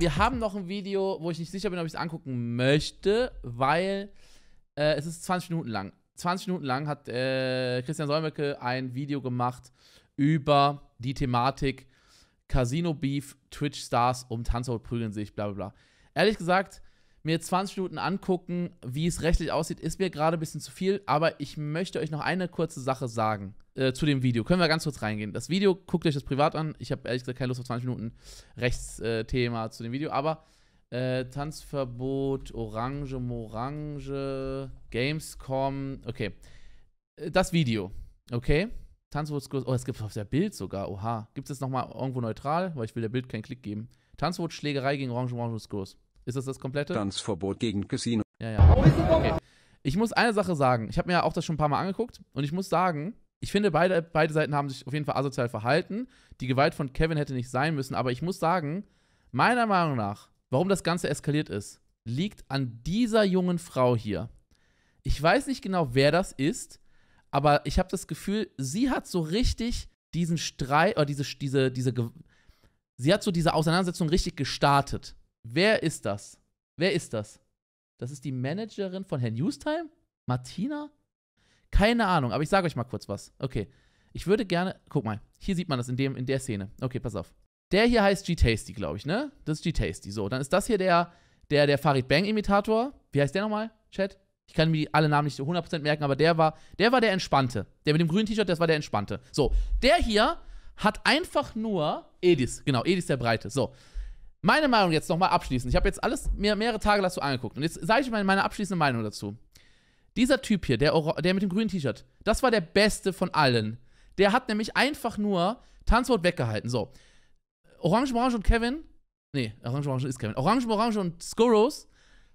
wir haben noch ein Video, wo ich nicht sicher bin, ob ich es angucken möchte, weil äh, es ist 20 Minuten lang. 20 Minuten lang hat äh, Christian Solmecke ein Video gemacht über die Thematik Casino Beef, Twitch Stars um Tanzhaut prügeln sich, bla bla bla. Ehrlich gesagt, mir 20 Minuten angucken, wie es rechtlich aussieht, ist mir gerade ein bisschen zu viel, aber ich möchte euch noch eine kurze Sache sagen äh, zu dem Video. Können wir ganz kurz reingehen. Das Video, guckt euch das privat an. Ich habe ehrlich gesagt keine Lust auf 20 Minuten Rechtsthema äh, zu dem Video, aber äh, Tanzverbot, Orange, Morange, Gamescom, okay. Äh, das Video, okay? Tanzverbotskurs, oh, es gibt auf der Bild sogar, oha. Gibt es das nochmal irgendwo neutral? Weil ich will der Bild keinen Klick geben. Tanzverbot, Schlägerei gegen Orange, Morange, Skurs. Ist das das komplette? Tanzverbot gegen Casino. Ja, ja. Okay. Ich muss eine Sache sagen. Ich habe mir ja auch das schon ein paar Mal angeguckt und ich muss sagen, ich finde, beide, beide Seiten haben sich auf jeden Fall asozial verhalten. Die Gewalt von Kevin hätte nicht sein müssen, aber ich muss sagen, meiner Meinung nach, warum das Ganze eskaliert ist, liegt an dieser jungen Frau hier. Ich weiß nicht genau, wer das ist, aber ich habe das Gefühl, sie hat so richtig diesen Streit oder diese, diese, diese, sie hat so diese Auseinandersetzung richtig gestartet. Wer ist das? Wer ist das? Das ist die Managerin von Herrn Newstime? Martina? Keine Ahnung, aber ich sage euch mal kurz was. Okay. Ich würde gerne. Guck mal, hier sieht man das in, dem, in der Szene. Okay, pass auf. Der hier heißt G-Tasty, glaube ich, ne? Das ist G-Tasty. So, dann ist das hier der, der, der Farid Bang-Imitator. Wie heißt der nochmal, Chat? Ich kann mir alle Namen nicht 100% merken, aber der war, der war der Entspannte. Der mit dem grünen T-Shirt, das war der Entspannte. So, der hier hat einfach nur Edis, genau, Edis der Breite. So, meine Meinung jetzt nochmal abschließend. Ich habe jetzt alles mehr, mehrere Tage dazu angeguckt. Und jetzt sage ich meine, meine abschließende Meinung dazu. Dieser Typ hier, der, der mit dem grünen T-Shirt, das war der beste von allen. Der hat nämlich einfach nur Tanzwort weggehalten. So. Orange Orange und Kevin, nee, Orange Orange ist Kevin. Orange Orange und Skoros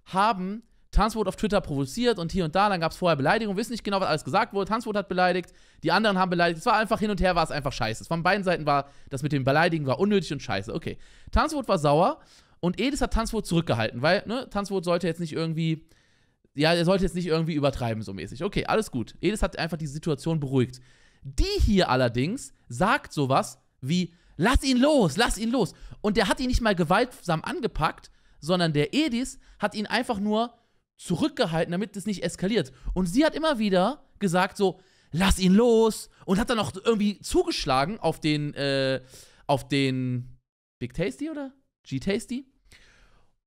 haben Hans wurde auf Twitter provoziert und hier und da, dann gab es vorher Beleidigungen, wissen nicht genau, was alles gesagt wurde. Hans wurde hat beleidigt, die anderen haben beleidigt. Es war einfach hin und her, war es einfach scheiße. von beiden Seiten war das mit dem Beleidigen war unnötig und scheiße. Okay. Tanzwort war sauer und Edis hat Tanzwort zurückgehalten, weil ne, Tanzwort sollte jetzt nicht irgendwie ja, er sollte jetzt nicht irgendwie übertreiben so mäßig. Okay, alles gut. Edis hat einfach die Situation beruhigt. Die hier allerdings sagt sowas wie lass ihn los, lass ihn los und der hat ihn nicht mal gewaltsam angepackt, sondern der Edis hat ihn einfach nur zurückgehalten, damit es nicht eskaliert. Und sie hat immer wieder gesagt so, lass ihn los und hat dann auch irgendwie zugeschlagen auf den, äh, auf den Big Tasty oder G Tasty.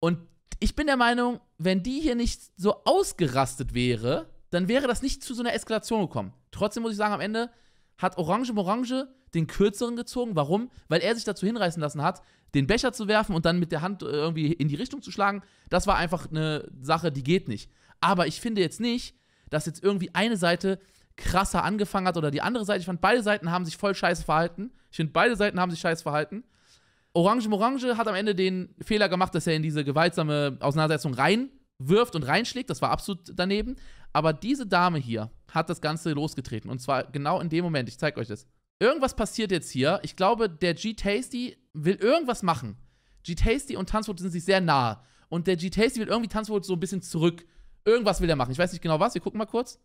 Und ich bin der Meinung, wenn die hier nicht so ausgerastet wäre, dann wäre das nicht zu so einer Eskalation gekommen. Trotzdem muss ich sagen, am Ende hat Orange Morange den kürzeren gezogen. Warum? Weil er sich dazu hinreißen lassen hat, den Becher zu werfen und dann mit der Hand äh, irgendwie in die Richtung zu schlagen. Das war einfach eine Sache, die geht nicht. Aber ich finde jetzt nicht, dass jetzt irgendwie eine Seite krasser angefangen hat oder die andere Seite. Ich fand, beide Seiten haben sich voll scheiße verhalten. Ich finde, beide Seiten haben sich scheiße verhalten. Orange Morange hat am Ende den Fehler gemacht, dass er in diese gewaltsame Auseinandersetzung rein wirft und reinschlägt, das war absolut daneben. Aber diese Dame hier hat das Ganze losgetreten. Und zwar genau in dem Moment. Ich zeige euch das. Irgendwas passiert jetzt hier. Ich glaube, der G-Tasty will irgendwas machen. G-Tasty und Tanzwort sind sich sehr nah. Und der G-Tasty will irgendwie Tanzwort so ein bisschen zurück. Irgendwas will er machen. Ich weiß nicht genau was. Wir gucken mal kurz.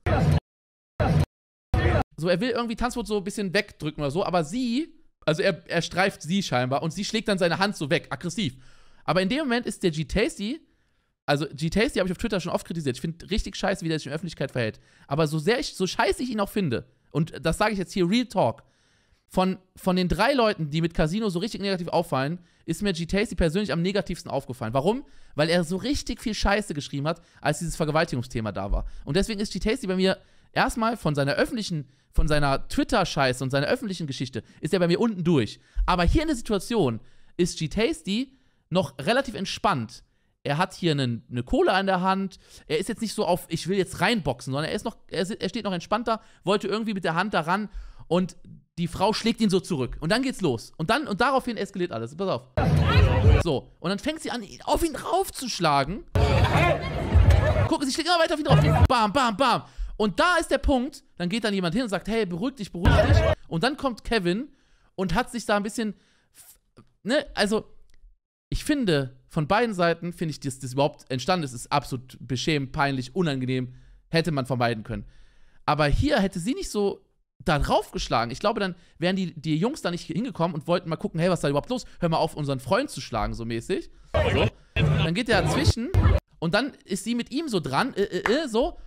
So, er will irgendwie Tanzwort so ein bisschen wegdrücken oder so. Aber sie, also er, er streift sie scheinbar. Und sie schlägt dann seine Hand so weg, aggressiv. Aber in dem Moment ist der G-Tasty also G-Tasty habe ich auf Twitter schon oft kritisiert. Ich finde richtig scheiße, wie der sich in der Öffentlichkeit verhält. Aber so sehr ich, so scheiße ich ihn auch finde, und das sage ich jetzt hier Real Talk, von, von den drei Leuten, die mit Casino so richtig negativ auffallen, ist mir G-Tasty persönlich am negativsten aufgefallen. Warum? Weil er so richtig viel Scheiße geschrieben hat, als dieses Vergewaltigungsthema da war. Und deswegen ist G-Tasty bei mir erstmal von seiner öffentlichen, von seiner Twitter-Scheiße und seiner öffentlichen Geschichte, ist er bei mir unten durch. Aber hier in der Situation ist G-Tasty noch relativ entspannt er hat hier einen, eine Kohle an der Hand, er ist jetzt nicht so auf, ich will jetzt reinboxen, sondern er ist noch, er, er steht noch entspannter, wollte irgendwie mit der Hand daran und die Frau schlägt ihn so zurück. Und dann geht's los. Und dann, und daraufhin eskaliert alles. Pass auf. So. Und dann fängt sie an, auf ihn draufzuschlagen. Guck, sie schlägt immer weiter auf ihn drauf. Bam, bam, bam. Und da ist der Punkt, dann geht dann jemand hin und sagt, hey, beruhig dich, beruhig dich. Und dann kommt Kevin und hat sich da ein bisschen, ne, also, ich finde, von beiden Seiten finde ich, dass das überhaupt entstanden ist, ist absolut beschämend, peinlich, unangenehm. Hätte man vermeiden können. Aber hier hätte sie nicht so da draufgeschlagen. Ich glaube, dann wären die, die Jungs da nicht hingekommen und wollten mal gucken, hey, was ist da überhaupt los? Hör mal auf, unseren Freund zu schlagen, so mäßig. So. Dann geht der dazwischen und dann ist sie mit ihm so dran, äh, äh, äh, so.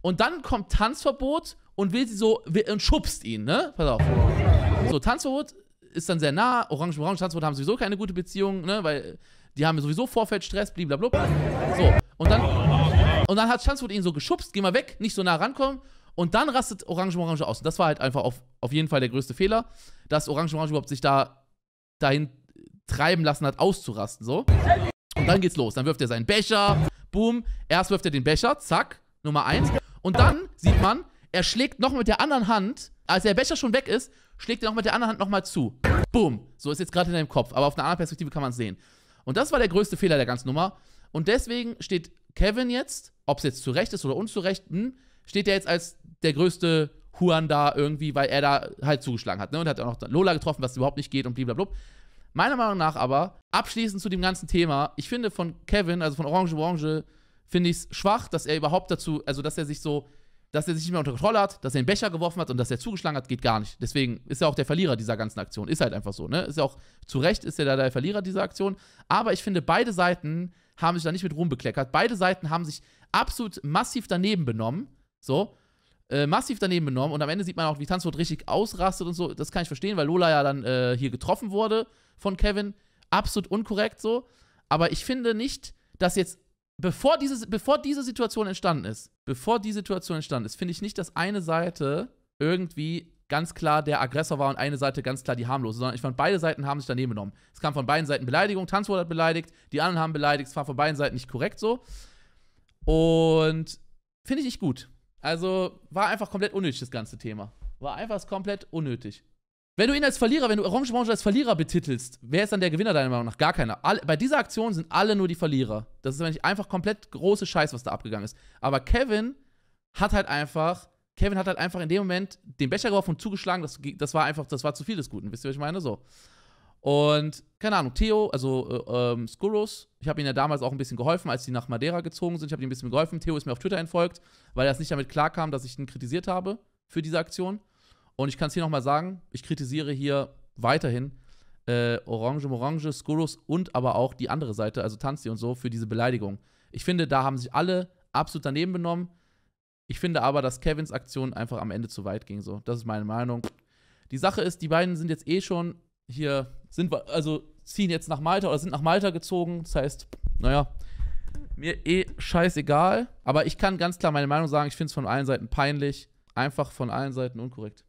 Und dann kommt Tanzverbot und will sie so, will, und schubst ihn, ne? Pass auf. So, Tanzverbot ist dann sehr nah. Orange, Orange, Tanzverbot haben sowieso keine gute Beziehung, ne? Weil die haben sowieso Vorfeldstress, blablabla. So, und dann, und dann hat Chancewood ihn so geschubst, geh mal weg, nicht so nah rankommen. Und dann rastet Orange Orange aus. Und das war halt einfach auf, auf jeden Fall der größte Fehler, dass Orange Orange überhaupt sich da dahin treiben lassen hat, auszurasten, so. Und dann geht's los. Dann wirft er seinen Becher, boom. Erst wirft er den Becher, zack, Nummer eins. Und dann sieht man, er schlägt noch mit der anderen Hand, als der Becher schon weg ist, schlägt er noch mit der anderen Hand nochmal zu. Boom. So ist jetzt gerade in deinem Kopf, aber auf einer anderen Perspektive kann man es sehen. Und das war der größte Fehler der ganzen Nummer. Und deswegen steht Kevin jetzt, ob es jetzt zu Recht ist oder unzurecht, hm, steht er jetzt als der größte Huan da irgendwie, weil er da halt zugeschlagen hat. Ne? Und hat auch noch Lola getroffen, was überhaupt nicht geht und blablabla. Meiner Meinung nach aber, abschließend zu dem ganzen Thema, ich finde von Kevin, also von Orange Orange, finde ich es schwach, dass er überhaupt dazu, also dass er sich so dass er sich nicht mehr unter Kontrolle hat, dass er den Becher geworfen hat und dass er zugeschlagen hat, geht gar nicht. Deswegen ist er auch der Verlierer dieser ganzen Aktion. Ist halt einfach so, ne? Ist ja auch zu Recht, ist er da der Verlierer dieser Aktion. Aber ich finde, beide Seiten haben sich da nicht mit Ruhm bekleckert. Beide Seiten haben sich absolut massiv daneben benommen. So. Äh, massiv daneben benommen. Und am Ende sieht man auch, wie Tanzwort richtig ausrastet und so. Das kann ich verstehen, weil Lola ja dann äh, hier getroffen wurde von Kevin. Absolut unkorrekt so. Aber ich finde nicht, dass jetzt bevor, diese, bevor diese Situation entstanden ist, bevor die Situation entstanden ist, finde ich nicht, dass eine Seite irgendwie ganz klar der Aggressor war und eine Seite ganz klar die harmlose, sondern ich fand, beide Seiten haben sich daneben genommen. Es kam von beiden Seiten Beleidigung, Tanzwort hat beleidigt, die anderen haben beleidigt, es war von beiden Seiten nicht korrekt so. Und finde ich nicht gut. Also war einfach komplett unnötig, das ganze Thema. War einfach komplett unnötig. Wenn du ihn als Verlierer, wenn du Orange Orange als Verlierer betitelst, wer ist dann der Gewinner deiner Meinung nach? Gar keiner. All, bei dieser Aktion sind alle nur die Verlierer. Das ist nämlich einfach komplett große Scheiß, was da abgegangen ist. Aber Kevin hat halt einfach, Kevin hat halt einfach in dem Moment den Becher geworfen und zugeschlagen. Das, das war einfach, das war zu viel des Guten. Wisst ihr, was ich meine? So. Und keine Ahnung, Theo, also äh, ähm, Skuros, ich habe ihnen ja damals auch ein bisschen geholfen, als die nach Madeira gezogen sind. Ich habe ihnen ein bisschen geholfen. Theo ist mir auf Twitter entfolgt, weil er es nicht damit klarkam, dass ich ihn kritisiert habe für diese Aktion. Und ich kann es hier nochmal sagen, ich kritisiere hier weiterhin äh, Orange Morange, Skurus und aber auch die andere Seite, also Tanzi und so, für diese Beleidigung. Ich finde, da haben sich alle absolut daneben benommen. Ich finde aber, dass Kevins Aktion einfach am Ende zu weit ging. So, das ist meine Meinung. Die Sache ist, die beiden sind jetzt eh schon hier, sind also ziehen jetzt nach Malta oder sind nach Malta gezogen. Das heißt, naja, mir eh scheißegal. Aber ich kann ganz klar meine Meinung sagen. Ich finde es von allen Seiten peinlich, einfach von allen Seiten unkorrekt.